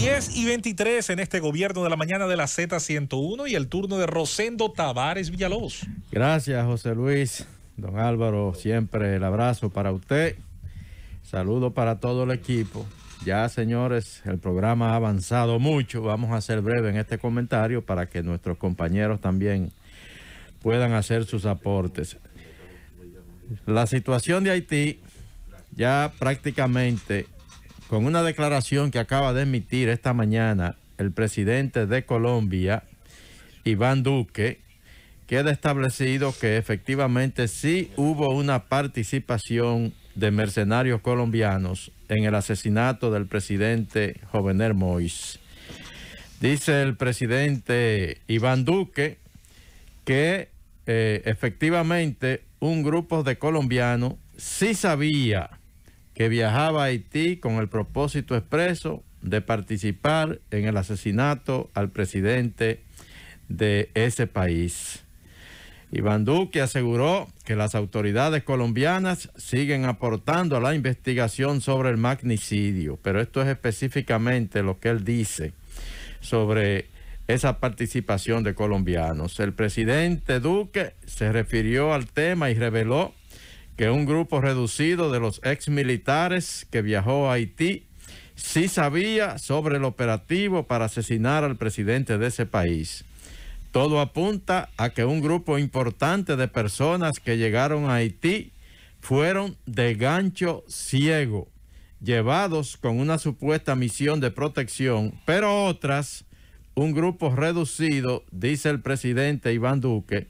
10 y 23 en este gobierno de la mañana de la Z101 y el turno de Rosendo Tavares Villalobos. Gracias, José Luis. Don Álvaro, siempre el abrazo para usted. Saludo para todo el equipo. Ya, señores, el programa ha avanzado mucho. Vamos a ser breve en este comentario para que nuestros compañeros también puedan hacer sus aportes. La situación de Haití ya prácticamente con una declaración que acaba de emitir esta mañana el presidente de Colombia, Iván Duque, queda establecido que efectivamente sí hubo una participación de mercenarios colombianos en el asesinato del presidente Jovenel Mois. Dice el presidente Iván Duque que eh, efectivamente un grupo de colombianos sí sabía que viajaba a Haití con el propósito expreso de participar en el asesinato al presidente de ese país. Iván Duque aseguró que las autoridades colombianas siguen aportando a la investigación sobre el magnicidio, pero esto es específicamente lo que él dice sobre esa participación de colombianos. El presidente Duque se refirió al tema y reveló que un grupo reducido de los ex militares que viajó a Haití sí sabía sobre el operativo para asesinar al presidente de ese país. Todo apunta a que un grupo importante de personas que llegaron a Haití fueron de gancho ciego, llevados con una supuesta misión de protección, pero otras, un grupo reducido, dice el presidente Iván Duque,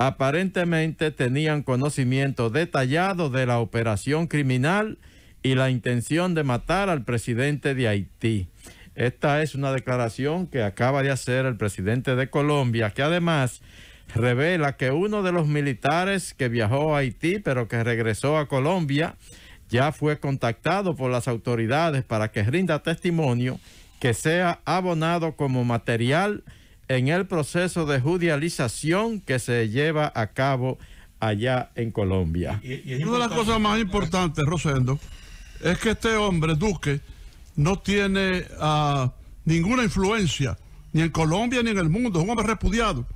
aparentemente tenían conocimiento detallado de la operación criminal y la intención de matar al presidente de Haití. Esta es una declaración que acaba de hacer el presidente de Colombia, que además revela que uno de los militares que viajó a Haití pero que regresó a Colombia ya fue contactado por las autoridades para que rinda testimonio que sea abonado como material en el proceso de judicialización que se lleva a cabo allá en Colombia. Una de las cosas más importantes, Rosendo, es que este hombre, Duque, no tiene ah, ninguna influencia, ni en Colombia ni en el mundo. Es un hombre repudiado,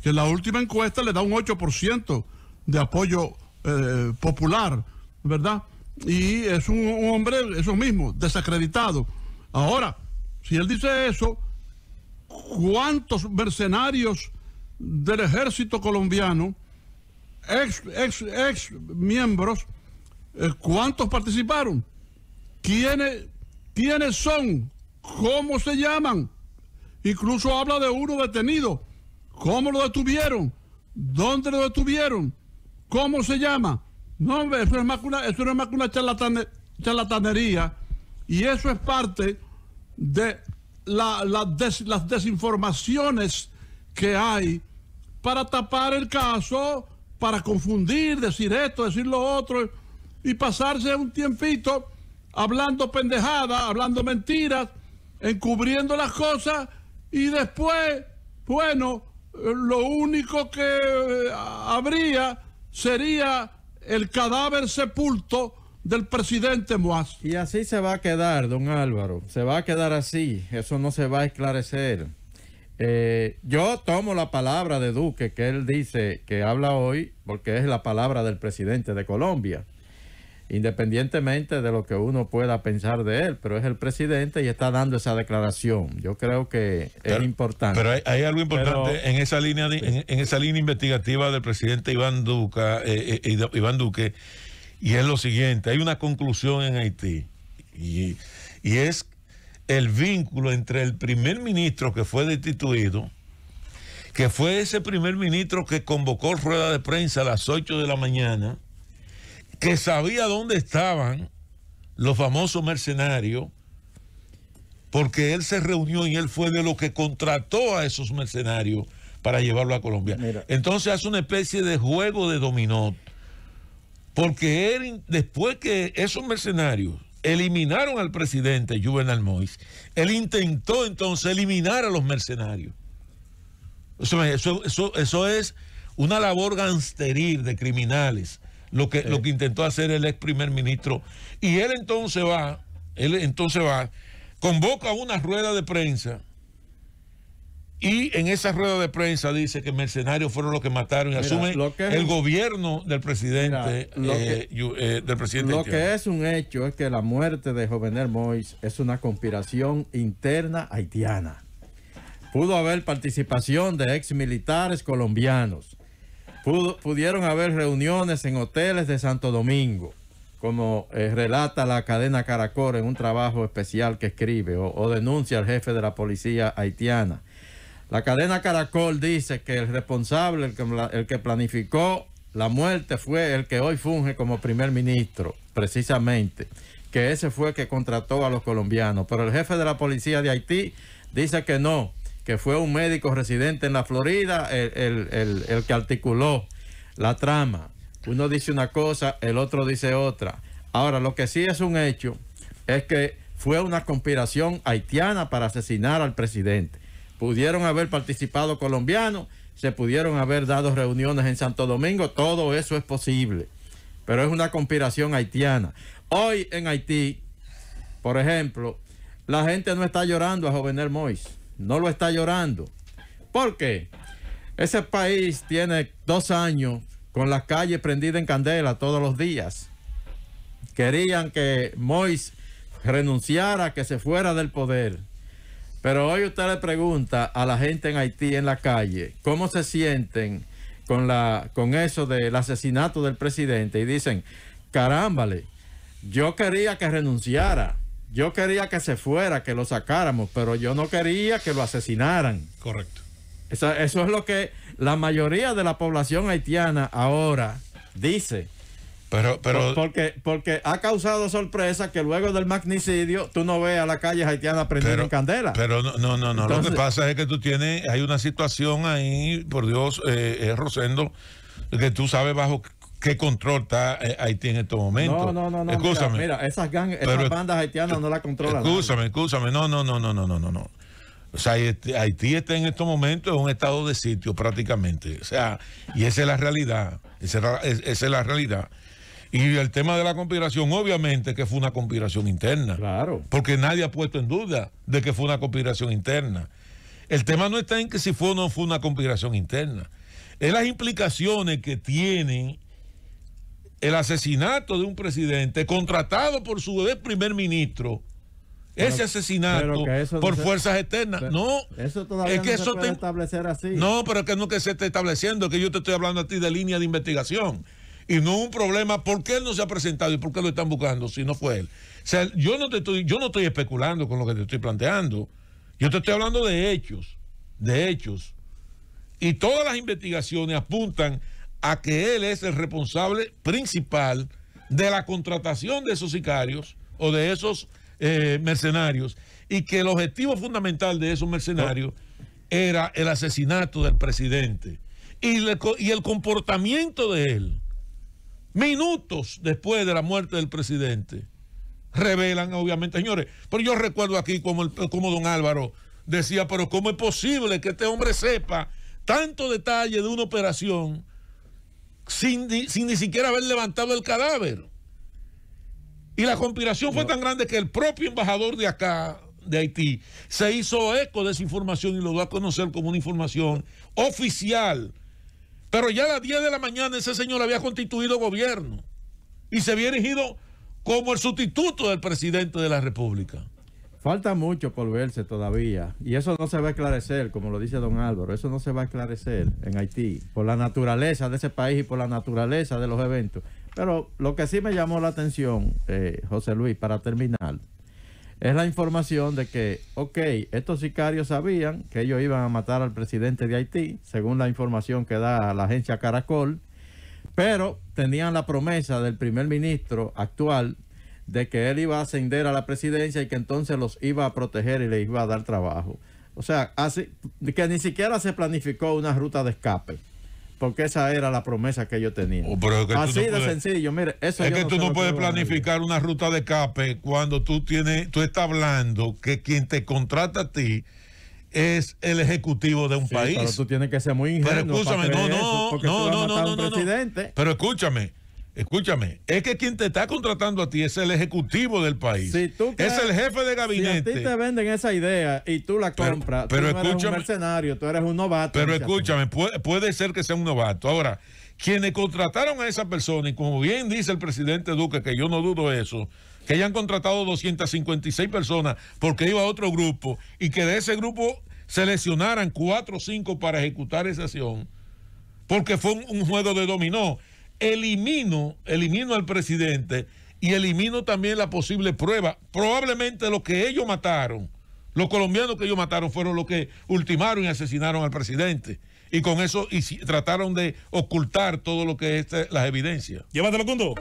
que en la última encuesta le da un 8% de apoyo eh, popular, ¿verdad? Y es un hombre, eso mismo, desacreditado. Ahora, si él dice eso, cuántos mercenarios del ejército colombiano, ex, ex, miembros, eh, cuántos participaron, quiénes, quiénes son, cómo se llaman, incluso habla de uno detenido, cómo lo detuvieron, dónde lo detuvieron, cómo se llama. No, hombre, es eso no es más que una charlatanería y eso es parte de las desinformaciones que hay para tapar el caso, para confundir, decir esto, decir lo otro, y pasarse un tiempito hablando pendejadas, hablando mentiras, encubriendo las cosas, y después, bueno, lo único que habría sería el cadáver sepulto del presidente Moaz. Y así se va a quedar, don Álvaro. Se va a quedar así. Eso no se va a esclarecer. Eh, yo tomo la palabra de Duque, que él dice que habla hoy, porque es la palabra del presidente de Colombia, independientemente de lo que uno pueda pensar de él, pero es el presidente y está dando esa declaración. Yo creo que es importante. Pero hay, algo importante en esa línea, en, esa línea investigativa del presidente Iván Duque, eh, eh, Iván Duque y es lo siguiente, hay una conclusión en Haití, y, es el vínculo entre el primer ministro que fue destituido, que fue ese primer ministro que convocó rueda de prensa a las 8 de la mañana, que sabía dónde estaban los famosos mercenarios, porque él se reunió y él fue de lo que contrató a esos mercenarios para llevarlo a Colombia. Entonces hace una especie de juego de dominó porque después que esos mercenarios eliminaron al presidente Juvenal Mois, él intentó entonces eliminar a los mercenarios. Eso, es una labor gansteril de criminales, lo que, lo que intentó hacer el ex primer ministro. Y él entonces va, él entonces va, convoca una rueda de prensa y en esa rueda de prensa dice que mercenarios fueron los que mataron y asume el gobierno del presidente. lo eh, eh, que, es un hecho es que la muerte de Jovenel Mois es una conspiración interna haitiana. Pudo haber participación de ex militares colombianos. pudieron haber reuniones en hoteles de Santo Domingo, como eh, relata la cadena Caracol en un trabajo especial que escribe o, denuncia al jefe de la policía haitiana. La cadena Caracol dice que el responsable, el que, planificó la muerte fue el que hoy funge como primer ministro, precisamente, que ese fue el que contrató a los colombianos. Pero el jefe de la policía de Haití dice que no, que fue un médico residente en la Florida el que articuló la trama. Uno dice una cosa, el otro dice otra. Ahora, lo que sí es un hecho es que fue una conspiración haitiana para asesinar al presidente pudieron haber participado colombianos, se pudieron haber dado reuniones en Santo Domingo, todo eso es posible, pero es una conspiración haitiana. Hoy en Haití, por ejemplo, la gente no está llorando a Jovenel Mois, no lo está llorando. ¿Por qué? Ese país tiene dos años con las calles prendidas en candela todos los días. Querían que Mois renunciara, que se fuera del poder. Pero hoy usted le pregunta a la gente en Haití en la calle cómo se sienten con, la, con eso del asesinato del presidente y dicen, carámbale, yo quería que renunciara, yo quería que se fuera, que lo sacáramos, pero yo no quería que lo asesinaran. Correcto. eso es lo que la mayoría de la población haitiana ahora dice. Pero, pero... Porque, porque ha causado sorpresa que luego del magnicidio tú no veas la calle haitiana prendiendo candela. Pero no, no, no, no. lo que pasa es que tú tienes, hay una situación ahí, por Dios, eh, eh Rosendo, que tú sabes bajo qué control está eh, Haití en estos momentos. No, no, no, no. Mira, esas, esas bandas haitianas no la controlan. Escúchame, escúchame. No, no, no, no, no, no, no. O sea, este, Haití está en estos momentos en un estado de sitio prácticamente. O sea, y esa es la realidad. esa es la realidad. Y el tema de la conspiración, obviamente que fue una conspiración interna. Claro. Porque nadie ha puesto en duda de que fue una conspiración interna. El tema no está en que si fue o no fue una conspiración interna. Es las implicaciones que tiene el asesinato de un presidente contratado por su ex primer ministro. ese asesinato por fuerzas externas. no, que eso establecer así. No, pero es que no que se esté estableciendo, que yo te estoy hablando a ti de línea de investigación y no un problema por qué él no se ha presentado y por qué lo están buscando si no fue él. O sea, yo no, estoy, yo no estoy especulando con lo que te estoy planteando. Yo te estoy hablando de hechos, de hechos. Y todas las investigaciones apuntan a que él es el responsable principal de la contratación de esos sicarios o de esos eh, mercenarios y que el objetivo fundamental de esos mercenarios era el asesinato del presidente y el comportamiento de él minutos después de la muerte del presidente. Revelan, obviamente, señores. Pero yo recuerdo aquí como, como don Álvaro decía, pero ¿cómo es posible que este hombre sepa tanto detalle de una operación sin, sin ni siquiera haber levantado el cadáver? Y la conspiración fue tan grande que el propio embajador de acá, de Haití, se hizo eco de esa información y lo dio a conocer como una información oficial pero ya a las 10 de la mañana ese señor había constituido gobierno y se había erigido como el sustituto del presidente de la República. Falta mucho por verse todavía y eso no se va a esclarecer, como lo dice don Álvaro, eso no se va a esclarecer en Haití por la naturaleza de ese país y por la naturaleza de los eventos. Pero lo que sí me llamó la atención, eh, José Luis, para terminar, es la información de que, ok, estos sicarios sabían que ellos iban a matar al presidente de Haití, según la información que da la agencia Caracol, pero tenían la promesa del primer ministro actual de que él iba a ascender a la presidencia y que entonces los iba a proteger y les iba a dar trabajo. O sea, así, que ni siquiera se planificó una ruta de escape. Porque esa era la promesa que yo tenía. Oh, Así de sencillo, mire, eso Es que tú no puedes planificar una ruta de escape cuando tú tienes, tú estás hablando que quien te contrata a ti es el ejecutivo de un país. Pero tú tienes que ser muy Pero escúchame, no, no, no, no, no, no, Pero escúchame, Escúchame, es que quien te está contratando a ti es el ejecutivo del país. es el jefe de gabinete. Si a ti te venden esa idea y tú la compras, pero, tú eres un mercenario, tú eres un novato. Pero escúchame, puede, ser que sea un novato. Ahora, quienes contrataron a esa persona, y como bien dice el presidente Duque, que yo no dudo eso, que hayan contratado 256 personas porque iba a otro grupo y que de ese grupo seleccionaran cuatro o cinco para ejecutar esa acción, porque fue un juego de dominó elimino, elimino al presidente y elimino también la posible prueba. Probablemente lo que ellos mataron, los colombianos que ellos mataron fueron los que ultimaron y asesinaron al presidente. Y con eso y trataron de ocultar todo lo que es eh, las evidencias. Llévatelo, Cundo.